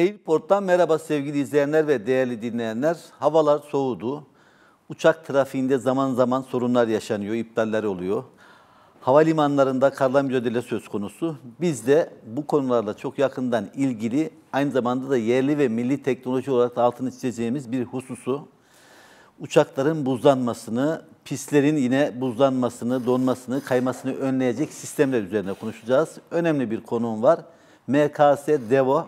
Airport'tan merhaba sevgili izleyenler ve değerli dinleyenler. Havalar soğudu. Uçak trafiğinde zaman zaman sorunlar yaşanıyor, iptaller oluyor. Havalimanlarında karla mücadele söz konusu. Biz de bu konularla çok yakından ilgili, aynı zamanda da yerli ve milli teknoloji olarak da altını çizeceğimiz bir hususu. Uçakların buzlanmasını, pislerin yine buzlanmasını, donmasını, kaymasını önleyecek sistemler üzerine konuşacağız. Önemli bir konum var. MKS Devo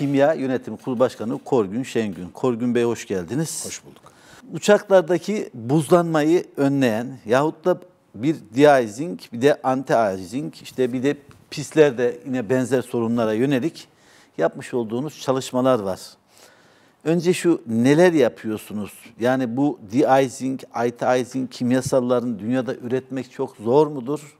Kimya Yönetim Kurulu Başkanı Korgün Şengün. Korgün Bey hoş geldiniz. Hoş bulduk. Uçaklardaki buzlanmayı önleyen yahut da bir deizing, bir de anti-aizing, işte bir de pislerde yine benzer sorunlara yönelik yapmış olduğunuz çalışmalar var. Önce şu neler yapıyorsunuz? Yani bu de-icing, anti-icing kimyasalların dünyada üretmek çok zor mudur?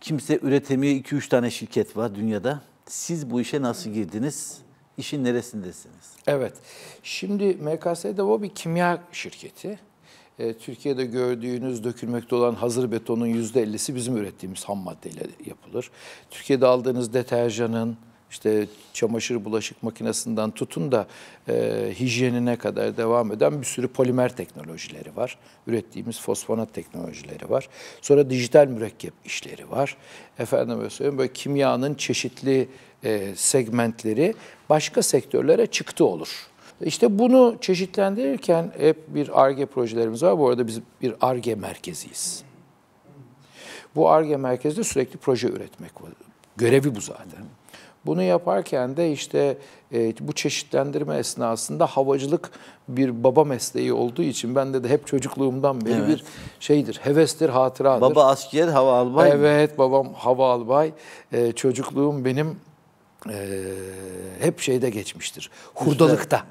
Kimse üretemiyor. 2-3 tane şirket var dünyada. Siz bu işe nasıl girdiniz? İşin neresindesiniz? Evet. Şimdi MKS Devo bir kimya şirketi. E, Türkiye'de gördüğünüz dökülmekte olan hazır betonun %50'si bizim ürettiğimiz ham maddeyle yapılır. Türkiye'de aldığınız deterjanın, işte çamaşır bulaşık makinesinden tutun da e, hijyenine kadar devam eden bir sürü polimer teknolojileri var. Ürettiğimiz fosfonat teknolojileri var. Sonra dijital mürekkep işleri var. Efendim söyleyeyim böyle kimyanın çeşitli e, segmentleri başka sektörlere çıktı olur. İşte bunu çeşitlendirirken hep bir ARGE projelerimiz var. Bu arada biz bir ARGE merkeziyiz. Bu ARGE merkezde sürekli proje üretmek var. Görevi bu zaten. Bunu yaparken de işte e, bu çeşitlendirme esnasında havacılık bir baba mesleği olduğu için bende de hep çocukluğumdan beri evet. bir şeydir, hevestir, hatıradır. Baba asker, hava albay. Evet, babam hava albay. E, çocukluğum benim e, hep şeyde geçmiştir. Hurdalıkta.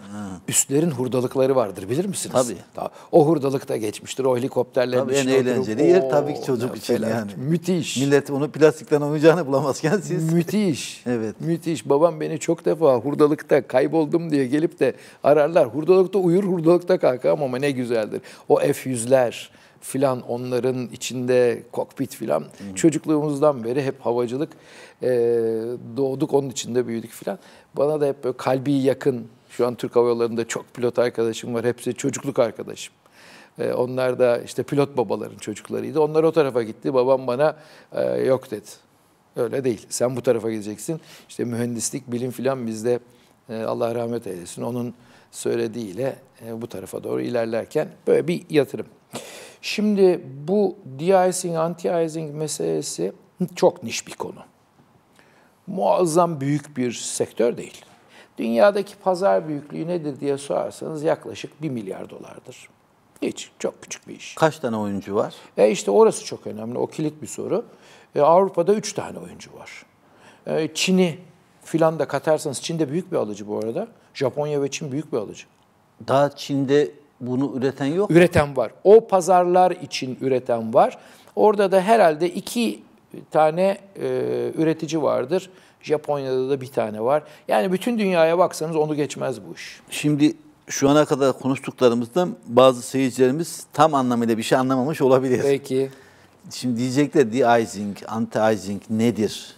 Üstlerin hurdalıkları vardır bilir misiniz? Tabii. o hurdalıkta geçmiştir. O helikopterlerin tabii en eğlenceli yer tabii ki çocuk ya, için yani. Müthiş. Millet onu plastikten oyuncağını bulamazken siz. Müthiş. evet. Müthiş. Babam beni çok defa hurdalıkta kayboldum diye gelip de ararlar. Hurdalıkta uyur hurdalıkta kalkar ama ne güzeldir. O F100'ler filan onların içinde kokpit filan çocukluğumuzdan beri hep havacılık e, doğduk onun içinde büyüdük filan. Bana da hep böyle kalbi yakın şu an Türk Hava Yolları'nda çok pilot arkadaşım var. Hepsi çocukluk arkadaşım. E, onlar da işte pilot babaların çocuklarıydı. Onlar o tarafa gitti. Babam bana e, yok dedi. Öyle değil. Sen bu tarafa gideceksin. İşte mühendislik, bilim filan bizde e, Allah rahmet eylesin. Onun söylediğiyle e, bu tarafa doğru ilerlerken böyle bir yatırım. Şimdi bu de-icing, anti-icing meselesi çok niş bir konu. Muazzam büyük bir sektör değil. Dünyadaki pazar büyüklüğü nedir diye sorarsanız yaklaşık 1 milyar dolardır. Hiç, çok küçük bir iş. Kaç tane oyuncu var? E işte orası çok önemli, o kilit bir soru. E, Avrupa'da 3 tane oyuncu var. E, Çin'i filan da katarsanız, Çin de büyük bir alıcı bu arada. Japonya ve Çin büyük bir alıcı. Daha Çin'de bunu üreten yok Üreten var. O pazarlar için üreten var. Orada da herhalde iki tane e, üretici vardır. Japonya'da da bir tane var. Yani bütün dünyaya baksanız onu geçmez bu iş. Şimdi şu ana kadar konuştuklarımızdan bazı seyircilerimiz tam anlamıyla bir şey anlamamış olabilir. Peki. Şimdi diyecekler de-icing, anti-icing nedir?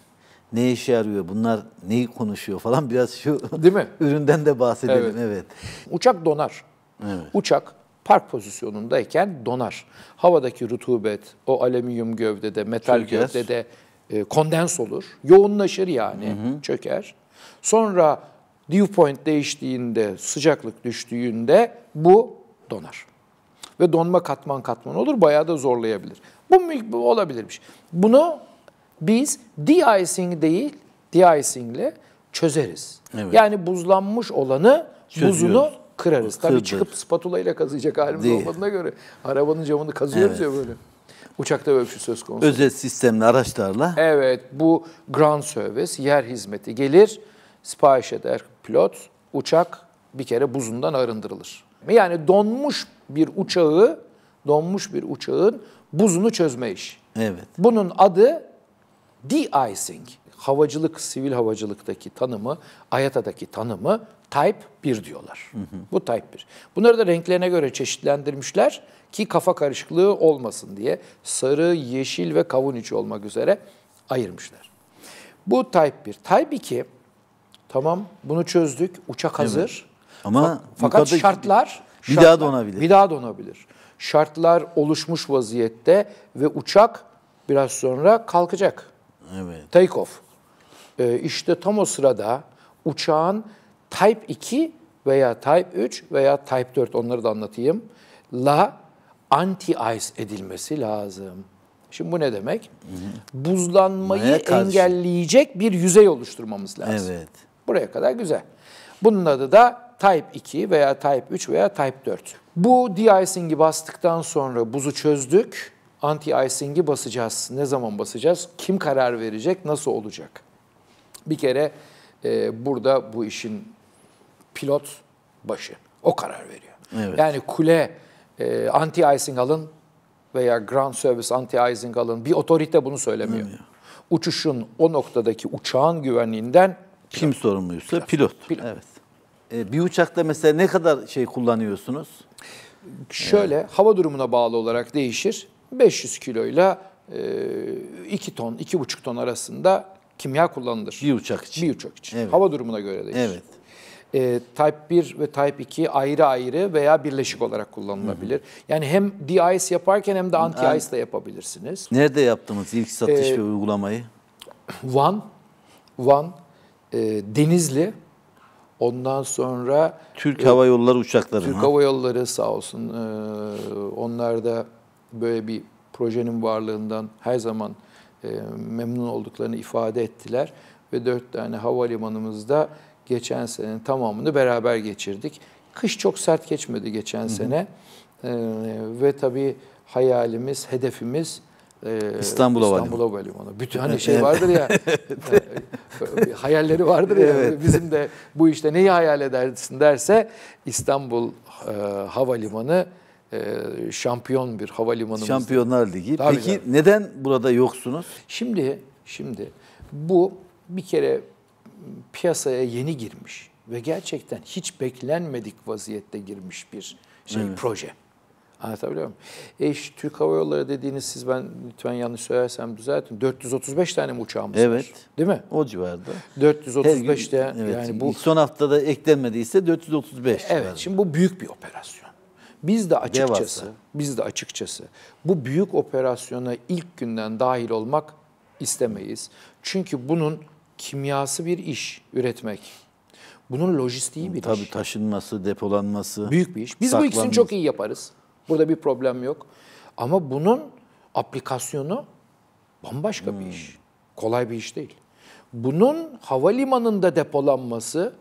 Ne işe yarıyor? Bunlar neyi konuşuyor falan biraz şu Değil mi? üründen de bahsedelim. Evet. evet. Uçak donar. Evet. Uçak park pozisyonundayken donar. Havadaki rutubet, o alüminyum gövdede, metal Çökez. gövdede e, kondens olur. Yoğunlaşır yani, hı hı. çöker. Sonra dew point değiştiğinde, sıcaklık düştüğünde bu donar. Ve donma katman katman olur, bayağı da zorlayabilir. Bu, bu olabilirmiş. Bunu biz de-icing değil, de-icingle çözeriz. Evet. Yani buzlanmış olanı, Çözüyoruz. buzunu Kırarız. Kırdır. Tabii çıkıp spatula ile kazıyacak halimiz Değil. olmadığına göre arabanın camını kazıyoruz evet. ya böyle. Uçakta böyle bir söz konusu. Özel sistemli araçlarla. Evet bu ground service, yer hizmeti gelir, sipariş eder pilot, uçak bir kere buzundan arındırılır. Yani donmuş bir uçağı, donmuş bir uçağın buzunu çözme iş Evet. Bunun adı de-icing havacılık, sivil havacılıktaki tanımı, AYATA'daki tanımı Type 1 diyorlar. Hı hı. Bu Type 1. Bunları da renklerine göre çeşitlendirmişler ki kafa karışıklığı olmasın diye sarı, yeşil ve kavun içi olmak üzere ayırmışlar. Bu Type 1. Type 2 tamam bunu çözdük, uçak hazır. Evet. Ama fakat şartlar bir daha donabilir. Bir daha donabilir. Şartlar oluşmuş vaziyette ve uçak biraz sonra kalkacak. Evet. Take off. E, işte tam o sırada uçağın Type 2 veya Type 3 veya Type 4 onları da anlatayım. La anti-ice edilmesi lazım. Şimdi bu ne demek? Buzlanmayı engelleyecek bir yüzey oluşturmamız lazım. Evet. Buraya kadar güzel. Bunun adı da Type 2 veya Type 3 veya Type 4. Bu de-icing'i bastıktan sonra buzu çözdük. Anti-icing'i basacağız. Ne zaman basacağız? Kim karar verecek? Nasıl olacak? Bir kere e, burada bu işin pilot başı. O karar veriyor. Evet. Yani kule e, anti-icing veya ground service anti-icing alın. Bir otorite bunu söylemiyor. Bilmiyorum. Uçuşun o noktadaki uçağın güvenliğinden pilot. kim sorumluysa pilot. pilot. pilot. Evet. Ee, bir uçakta mesela ne kadar şey kullanıyorsunuz? Şöyle evet. hava durumuna bağlı olarak değişir. 500 kiloyla 2 e, ton, 2,5 ton arasında kimya kullanılır. Bir uçak için. Bir uçak için. Evet. Hava durumuna göre değişir. Evet. E, type 1 ve Type 2 ayrı ayrı veya birleşik olarak kullanılabilir. Hı hı. Yani hem de-ice yaparken hem de anti-ice de yapabilirsiniz. Nerede yaptınız ilk satış e, ve uygulamayı? Van, Van, e, Denizli, ondan sonra... Türk e, Hava Yolları uçakları Türk ha? Hava Yolları sağ olsun. E, onlar da böyle bir projenin varlığından her zaman e, memnun olduklarını ifade ettiler. Ve dört tane havalimanımızda geçen senenin tamamını beraber geçirdik. Kış çok sert geçmedi geçen hı hı. sene. Ee, ve tabii hayalimiz, hedefimiz e, İstanbul Havalimanı. İstanbul Havalimanı. Bütün hani şey vardır ya, hayalleri vardır ya, evet. bizim de bu işte neyi hayal edersin derse İstanbul e, Havalimanı e, şampiyon bir havalimanımız. Şampiyonlar Ligi. Tabii Peki tabii. neden burada yoksunuz? Şimdi şimdi bu bir kere piyasaya yeni girmiş ve gerçekten hiç beklenmedik vaziyette girmiş bir şey evet. proje. Anlatabiliyor muyum? E, Türk Hava Yolları dediğiniz siz ben lütfen yanlış söylersem düzeltin. 435 tane mi uçağımız evet. Değil mi? O civarda. 435'te evet, yani bu... Son haftada eklenmediyse 435. Evet civarında. şimdi bu büyük bir operasyon. Biz de açıkçası, Devası. biz de açıkçası bu büyük operasyona ilk günden dahil olmak istemeyiz. Çünkü bunun kimyası bir iş üretmek. Bunun lojistiği bir Tabii iş. Tabii taşınması, depolanması. Büyük bir iş. Biz bu ikisini çok iyi yaparız. Burada bir problem yok. Ama bunun aplikasyonu bambaşka hmm. bir iş. Kolay bir iş değil. Bunun havalimanında depolanması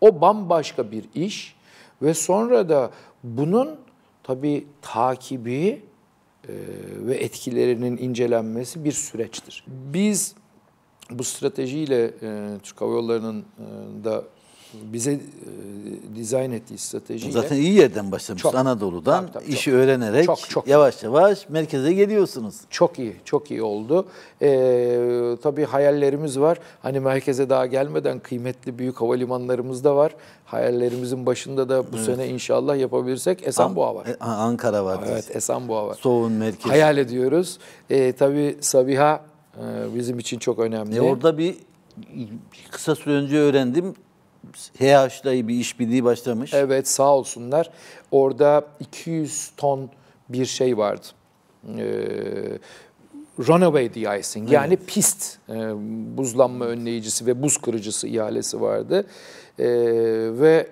o bambaşka bir iş ve sonra da bunun tabii takibi e, ve etkilerinin incelenmesi bir süreçtir. Biz bu stratejiyle e, Türk Hava Yolları'nın e, da bize e, dizayn ettiği stratejiyle... Zaten iyi yerden başlamışsınız. Çok, Anadolu'dan tabii, tabii, işi çok, öğrenerek çok, çok yavaş iyi. yavaş merkeze geliyorsunuz. Çok iyi, çok iyi oldu. Ee, tabii hayallerimiz var. Hani merkeze daha gelmeden kıymetli büyük havalimanlarımız da var. Hayallerimizin başında da bu evet. sene inşallah yapabilirsek Esenboğa var. E, An Ankara var. Evet, Esenboğa var. Soğun merkez. Hayal ediyoruz. Ee, tabii Sabiha e, bizim için çok önemli. E orada bir kısa süre önce öğrendim HH'la bir iş işbirliği başlamış. Evet sağ olsunlar. Orada 200 ton bir şey vardı. Ee, runaway de-icing yani evet. pist e, buzlanma önleyicisi ve buz kırıcısı ihalesi vardı. Ee, e, ve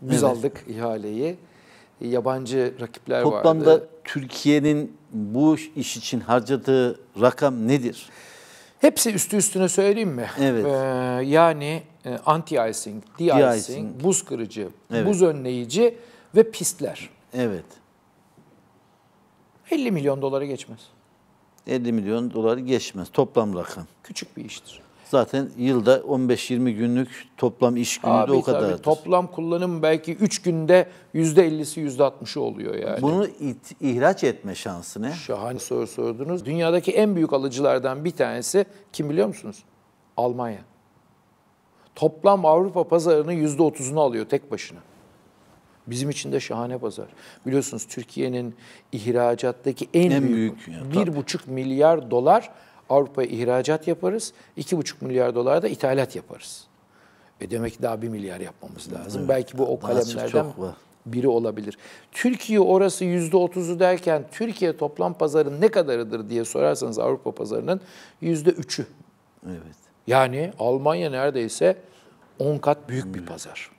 biz evet. aldık ihaleyi. Yabancı rakipler Toplamda vardı. Toplamda Türkiye'nin bu iş için harcadığı rakam nedir? Hepsi üstü üstüne söyleyeyim mi? Evet. Ee, yani e, anti-icing, de-icing, de buz kırıcı, evet. buz önleyici ve pistler. Evet. 50 milyon dolara geçmez. 50 milyon doları geçmez toplam rakam. Küçük bir iştir. Zaten yılda 15-20 günlük toplam iş günü Abi, de o kadar. toplam kullanım belki 3 günde %50'si %60'ı oluyor yani. Bunu it, ihraç etme şansı ne? Şahane soru sordunuz. Dünyadaki en büyük alıcılardan bir tanesi kim biliyor musunuz? Almanya. Toplam Avrupa pazarının yüzde otuzunu alıyor tek başına. Bizim için de şahane pazar. Biliyorsunuz Türkiye'nin ihracattaki en, en büyük, bir buçuk milyar dolar Avrupa'ya ihracat yaparız. iki buçuk milyar dolar da ithalat yaparız. E demek ki daha 1 milyar yapmamız lazım. Evet. Belki bu o daha kalemlerden biri olabilir. Türkiye orası yüzde otuzu derken Türkiye toplam pazarın ne kadarıdır diye sorarsanız Avrupa pazarının yüzde üçü. Evet. Yani Almanya neredeyse 10 kat büyük bir pazar.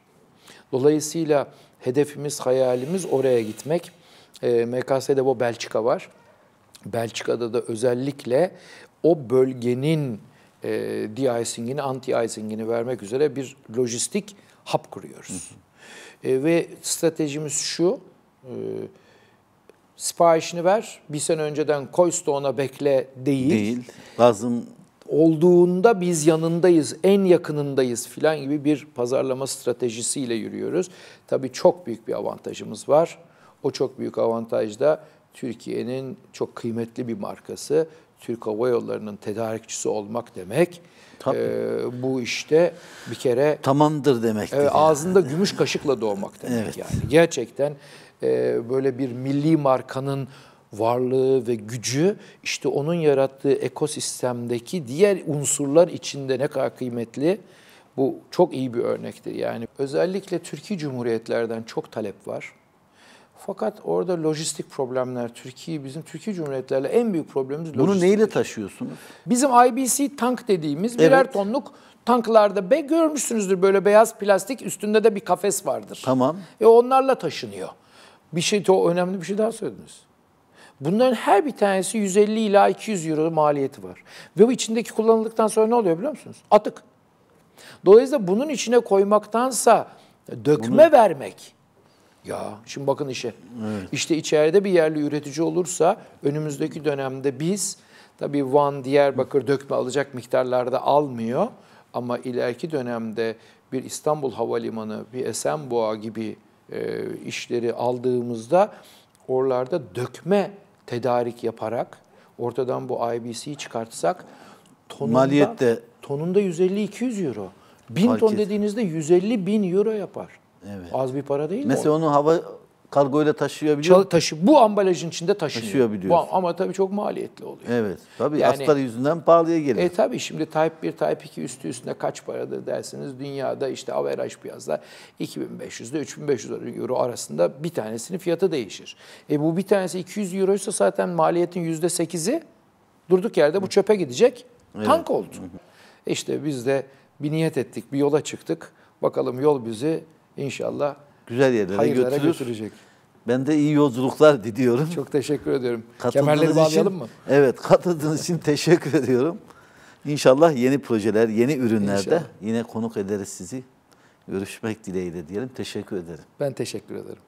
Dolayısıyla hedefimiz, hayalimiz oraya gitmek. E, ee, MKS'de bu Belçika var. Belçika'da da özellikle o bölgenin e, de-icing'ini, anti-icing'ini vermek üzere bir lojistik hap kuruyoruz. E, ve stratejimiz şu, e, siparişini ver, bir sene önceden koy stoğuna bekle değil. Değil, lazım olduğunda biz yanındayız, en yakınındayız filan gibi bir pazarlama stratejisiyle yürüyoruz. Tabii çok büyük bir avantajımız var. O çok büyük avantaj da Türkiye'nin çok kıymetli bir markası. Türk Hava Yolları'nın tedarikçisi olmak demek. Tabii. Ee, bu işte bir kere tamamdır demek. E, ağzında yani. gümüş kaşıkla doğmak demek evet. yani. Gerçekten e, böyle bir milli markanın varlığı ve gücü işte onun yarattığı ekosistemdeki diğer unsurlar içinde ne kadar kıymetli bu çok iyi bir örnektir. Yani özellikle Türkiye Cumhuriyetlerden çok talep var. Fakat orada lojistik problemler Türkiye bizim Türkiye Cumhuriyetlerle en büyük problemimiz Bunu lojistik. Bunu neyle taşıyorsunuz? Bizim IBC tank dediğimiz evet. birer tonluk tanklarda be görmüşsünüzdür böyle beyaz plastik üstünde de bir kafes vardır. Tamam. E onlarla taşınıyor. Bir şey o önemli bir şey daha söylediniz. Bunların her bir tanesi 150 ila 200 euro maliyeti var. Ve bu içindeki kullanıldıktan sonra ne oluyor biliyor musunuz? Atık. Dolayısıyla bunun içine koymaktansa dökme Bunu... vermek. Ya şimdi bakın işe. Evet. İşte içeride bir yerli üretici olursa önümüzdeki dönemde biz tabii Van, Diyarbakır dökme alacak miktarlarda almıyor. Ama ileriki dönemde bir İstanbul Havalimanı, bir Esenboğa gibi e, işleri aldığımızda oralarda dökme tedarik yaparak ortadan bu IBC'yi çıkartsak tonunda, maliyette tonunda 150-200 euro. 1000 ton dediğinizde 150 bin euro yapar. Evet. Az bir para değil Mesela mi? Mesela onu hava kargoyla taşıyabiliyor. Çal- taşı bu ambalajın içinde taşıyabiliyor. ama tabii çok maliyetli oluyor. Evet. Tabii yani, astarı yüzünden pahalıya geliyor. E tabii şimdi Type 1, Type 2 üstü üstüne kaç paradır derseniz dünyada işte averaj piyasada 2500 ile 3500 euro arasında bir tanesinin fiyatı değişir. E bu bir tanesi 200 euroysa zaten maliyetin %8'i durduk yerde bu çöpe gidecek. Evet. Tank oldu. E, işte biz de bir niyet ettik, bir yola çıktık. Bakalım yol bizi inşallah güzel yerlere götürür. götürecek. Ben de iyi yolculuklar diliyorum. Çok teşekkür ediyorum. Katıldığınız Kemerleri bağlayalım için, mı? Evet, katıldığınız için teşekkür ediyorum. İnşallah yeni projeler, yeni ürünlerde İnşallah. yine konuk ederiz sizi. Görüşmek dileğiyle diyelim. Teşekkür ederim. Ben teşekkür ederim.